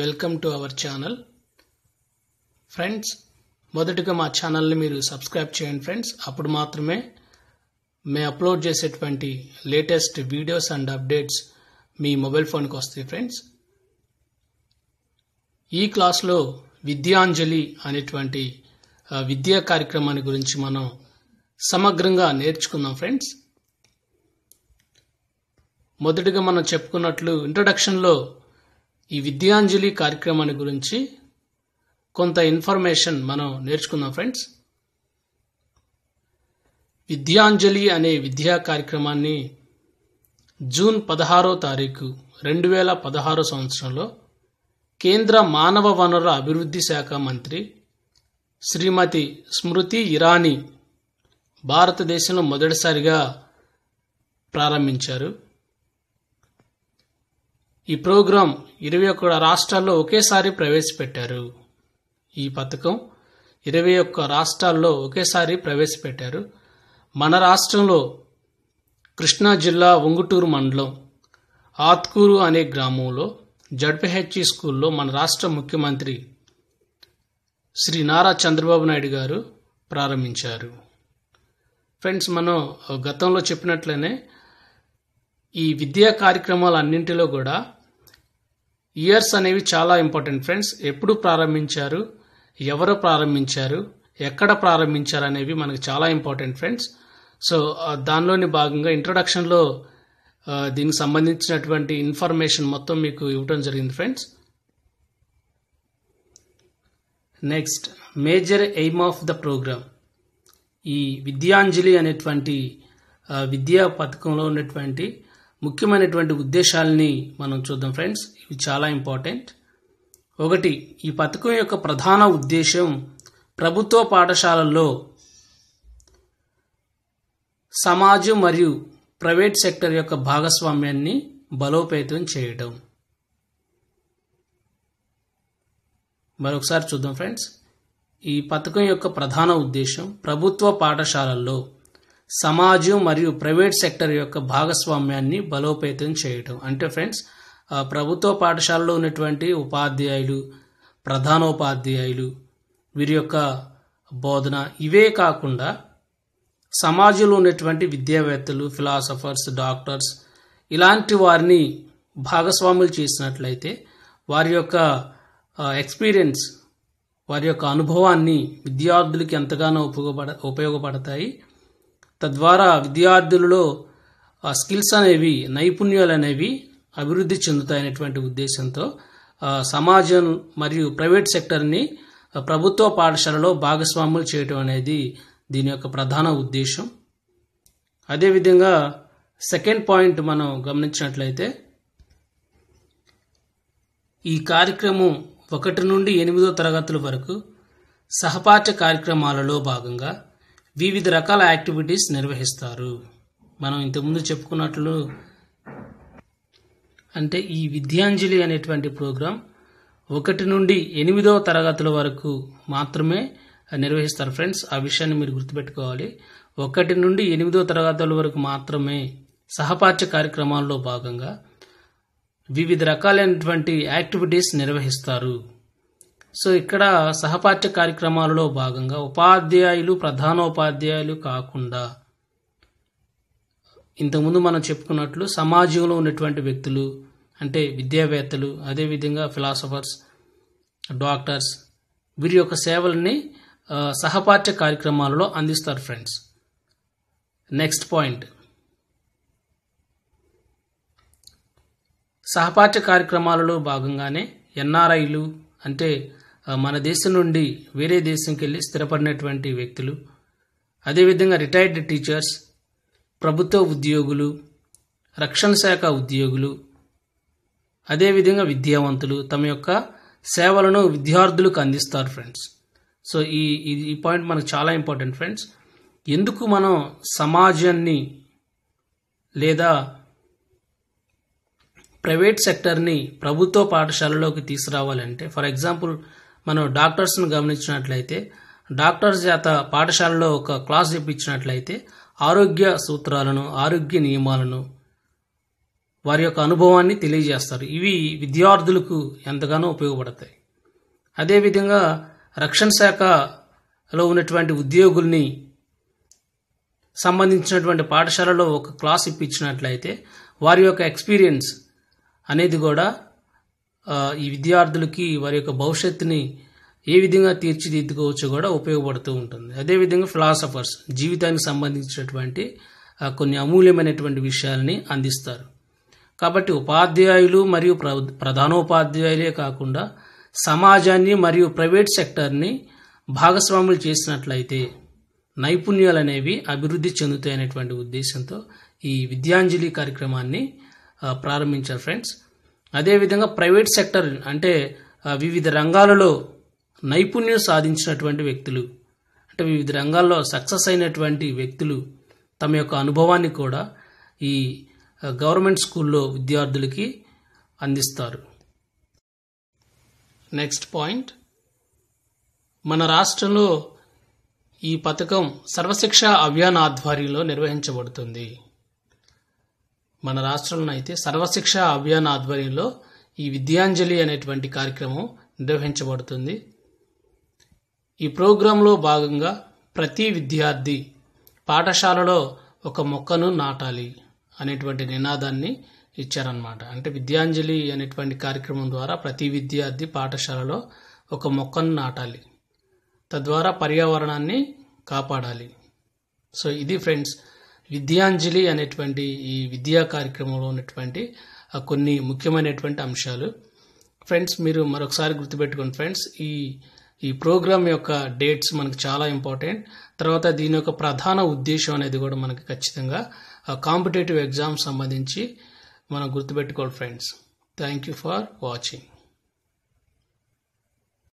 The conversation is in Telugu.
welcome to our channel friends మొదటగా మా ఛానల్ని మీరు సబ్స్క్రైబ్ చేయండి ఫ్రెండ్స్ అప్పుడు మాత్రమే మేము అప్లోడ్ చేసేటువంటి లేటెస్ట్ వీడియోస్ అండ్ అప్డేట్స్ మీ మొబైల్ ఫోన్కి వస్తాయి ఫ్రెండ్స్ ఈ క్లాస్లో విద్యాంజలి అనేటువంటి విద్యా కార్యక్రమాన్ని గురించి మనం సమగ్రంగా నేర్చుకుందాం ఫ్రెండ్స్ మొదటగా మనం చెప్పుకున్నట్లు ఇంట్రడక్షన్లో ఈ విద్యాంజలి కార్యక్రమాన్ని గురించి కొంత ఇన్ఫర్మేషన్ మనం నేర్చుకుందాం ఫ్రెండ్స్ విద్యాంజలి అనే విద్యా కార్యక్రమాన్ని జూన్ పదహారో తారీఖు రెండు వేల పదహారో సంవత్సరంలో కేంద్ర మానవ వనరుల అభివృద్ధి శాఖ మంత్రి శ్రీమతి స్మృతి ఇరానీ భారతదేశంలో మొదటిసారిగా ప్రారంభించారు ఈ ప్రోగ్రాం ఇరవై ఒక్క రాష్ట్రాల్లో ఒకేసారి ప్రవేశపెట్టారు ఈ పథకం ఇరవై ఒక్క రాష్ట్రాల్లో ఒకేసారి ప్రవేశపెట్టారు మన రాష్ట్రంలో కృష్ణా జిల్లా ఒంగుటూరు మండలం ఆత్కూరు అనే గ్రామంలో జడ్పహెచ్ఈ స్కూల్లో మన రాష్ట్ర ముఖ్యమంత్రి శ్రీ నారా చంద్రబాబు నాయుడు గారు ప్రారంభించారు ఫ్రెండ్స్ మనం గతంలో చెప్పినట్లనే ఈ విద్యా కార్యక్రమాలన్నింటిలో కూడా ఇయర్స్ అనేవి చాలా ఇంపార్టెంట్ ఫ్రెండ్స్ ఎప్పుడు ప్రారంభించారు ఎవరు ప్రారంభించారు ఎక్కడ ప్రారంభించారు అనేవి మనకు చాలా ఇంపార్టెంట్ ఫ్రెండ్స్ సో దానిలోని భాగంగా ఇంట్రొడక్షన్లో దీనికి సంబంధించినటువంటి ఇన్ఫర్మేషన్ మొత్తం మీకు ఇవ్వడం జరిగింది friends next major aim of the programme ఈ విద్యాంజలి అనేటువంటి విద్యా పథకంలో ఉన్నటువంటి ముఖ్యమైనటువంటి ఉద్దేశాలని మనం చూద్దాం ఫ్రెండ్స్ ఇవి చాలా ఇంపార్టెంట్ ఒకటి ఈ పథకం యొక్క ప్రధాన ఉద్దేశం ప్రభుత్వ పాఠశాలల్లో సమాజం మరియు ప్రైవేట్ సెక్టర్ యొక్క భాగస్వామ్యాన్ని బలోపేతం చేయటం మరొకసారి చూద్దాం ఫ్రెండ్స్ ఈ పథకం యొక్క ప్రధాన ఉద్దేశం ప్రభుత్వ పాఠశాలల్లో సమాజం మరియు ప్రైవేట్ సెక్టర్ యొక్క భాగస్వామ్యాన్ని బలోపేతం చేయటం అంటే ఫ్రెండ్స్ ప్రభుత్వ పాఠశాలలో ఉన్నటువంటి ఉపాధ్యాయులు ప్రధానోపాధ్యాయులు వీరి యొక్క బోధన ఇవే కాకుండా సమాజంలో ఉన్నటువంటి విద్యావేత్తలు ఫిలాసఫర్స్ డాక్టర్స్ ఇలాంటి వారిని భాగస్వాములు చేసినట్లయితే వారి యొక్క ఎక్స్పీరియన్స్ వారి యొక్క అనుభవాన్ని విద్యార్థులకి ఎంతగానో ఉపయోగపడ ఉపయోగపడతాయి తద్వారా విద్యార్థులలో స్కిల్స్ అనేవి నైపుణ్యాలు అనేవి అభివృద్ధి చెందుతాయనేటువంటి ఉద్దేశంతో సమాజం మరియు ప్రైవేట్ సెక్టర్ని ప్రభుత్వ పాఠశాలలో భాగస్వాములు చేయటం అనేది దీని యొక్క ప్రధాన ఉద్దేశం అదేవిధంగా సెకండ్ పాయింట్ మనం గమనించినట్లయితే ఈ కార్యక్రమం ఒకటి నుండి ఎనిమిదో తరగతుల వరకు సహపాఠ్య కార్యక్రమాలలో భాగంగా వివిధ రకాల యాక్టివిటీస్ నిర్వహిస్తారు మనం ఇంతకుముందు చెప్పుకున్నట్లు అంటే ఈ విద్యాంజలి అనేటువంటి ప్రోగ్రాం ఒకటి నుండి ఎనిమిదవ తరగతుల వరకు మాత్రమే నిర్వహిస్తారు ఫ్రెండ్స్ ఆ విషయాన్ని మీరు గుర్తుపెట్టుకోవాలి ఒకటి నుండి ఎనిమిదో తరగతుల వరకు మాత్రమే సహపాఠ్య కార్యక్రమాల్లో భాగంగా వివిధ రకాలైనటువంటి యాక్టివిటీస్ నిర్వహిస్తారు సో ఇక్కడ సహపాఠ్య కార్యక్రమాలలో భాగంగా ఉపాధ్యాయులు ప్రధానోపాధ్యాయులు కాకుండా ఇంతకుముందు మనం చెప్పుకున్నట్లు సమాజంలో ఉన్నటువంటి వ్యక్తులు అంటే విద్యావేత్తలు అదేవిధంగా ఫిలాసఫర్స్ డాక్టర్స్ వీరి యొక్క సేవల్ని సహపాఠ్య కార్యక్రమాలలో అందిస్తారు ఫ్రెండ్స్ నెక్స్ట్ పాయింట్ సహపాఠ్య కార్యక్రమాలలో భాగంగానే ఎన్ఆర్ఐలు అంటే మన దేశం నుండి వేరే దేశంకి వెళ్ళి స్థిరపడినటువంటి వ్యక్తులు అదేవిధంగా రిటైర్డ్ టీచర్స్ ప్రభుత్వ ఉద్యోగులు రక్షణ శాఖ ఉద్యోగులు అదేవిధంగా విద్యావంతులు తమ యొక్క సేవలను విద్యార్థులకు అందిస్తారు ఫ్రెండ్స్ సో ఈ ఈ పాయింట్ మనకు చాలా ఇంపార్టెంట్ ఫ్రెండ్స్ ఎందుకు మనం సమాజాన్ని లేదా ప్రైవేట్ సెక్టర్ని ప్రభుత్వ పాఠశాలలోకి తీసుకురావాలంటే ఫర్ ఎగ్జాంపుల్ మనం డాక్టర్స్ను గమనించినట్లయితే డాక్టర్స్ చేత పాఠశాలలో ఒక క్లాస్ చెప్పించినట్లయితే ఆరోగ్య సూత్రాలను ఆరోగ్య నియమాలను వారి యొక్క అనుభవాన్ని తెలియజేస్తారు ఇవి విద్యార్థులకు ఎంతగానో ఉపయోగపడతాయి అదేవిధంగా రక్షణ శాఖలో ఉన్నటువంటి ఉద్యోగుల్ని సంబంధించినటువంటి పాఠశాలలో ఒక క్లాస్ ఇప్పించినట్లయితే వారి యొక్క ఎక్స్పీరియన్స్ అనేది కూడా ఈ విద్యార్థులకి వారి యొక్క భవిష్యత్తుని ఏ విధంగా తీర్చిదిద్దుకోవచ్చో కూడా ఉపయోగపడుతూ ఉంటుంది అదేవిధంగా ఫిలాసఫర్స్ జీవితానికి సంబంధించినటువంటి కొన్ని అమూల్యమైనటువంటి విషయాల్ని అందిస్తారు కాబట్టి ఉపాధ్యాయులు మరియు ప్ర ప్రధానోపాధ్యాయులే కాకుండా సమాజాన్ని మరియు ప్రైవేట్ సెక్టర్ని భాగస్వాములు చేసినట్లయితే నైపుణ్యాలు అనేవి అభివృద్ధి చెందుతాయనేటువంటి ఉద్దేశంతో ఈ విద్యాంజలి కార్యక్రమాన్ని ప్రారంభించారు ఫ్రెండ్స్ అదేవిధంగా ప్రైవేట్ సెక్టర్ అంటే వివిధ రంగాలలో నైపుణ్యం సాధించినటువంటి వ్యక్తులు అంటే వివిధ రంగాల్లో సక్సెస్ అయినటువంటి వ్యక్తులు తమ యొక్క అనుభవాన్ని కూడా ఈ గవర్నమెంట్ స్కూల్లో విద్యార్థులకి అందిస్తారు నెక్స్ట్ పాయింట్ మన రాష్ట్రంలో ఈ పథకం సర్వశిక్ష అభియాన్ ఆధ్వర్యంలో నిర్వహించబడుతుంది మన రాష్ట్రంలో అయితే సర్వశిక్ష అభియాన్ ఆధ్వర్యంలో ఈ విద్యాంజలి అనేటువంటి కార్యక్రమం నిర్వహించబడుతుంది ఈ ప్రోగ్రాంలో భాగంగా ప్రతి విద్యార్థి పాఠశాలలో ఒక మొక్కను నాటాలి అనేటువంటి నినాదాన్ని ఇచ్చారనమాట అంటే విద్యాంజలి అనేటువంటి కార్యక్రమం ద్వారా ప్రతి విద్యార్థి పాఠశాలలో ఒక మొక్కను నాటాలి తద్వారా పర్యావరణాన్ని కాపాడాలి సో ఇది ఫ్రెండ్స్ విద్యాంజలి అనేటువంటి ఈ విద్యా కార్యక్రమంలో ఉన్నటువంటి కొన్ని ముఖ్యమైనటువంటి అంశాలు ఫ్రెండ్స్ మీరు మరొకసారి గుర్తుపెట్టుకోండి ఫ్రెండ్స్ ఈ ఈ ప్రోగ్రామ్ యొక్క డేట్స్ మనకు చాలా ఇంపార్టెంట్ తర్వాత దీని యొక్క ప్రధాన ఉద్దేశం అనేది కూడా మనకి ఖచ్చితంగా కాంపిటేటివ్ ఎగ్జామ్ సంబంధించి మనం గుర్తుపెట్టుకోవాలి friends thank you for watching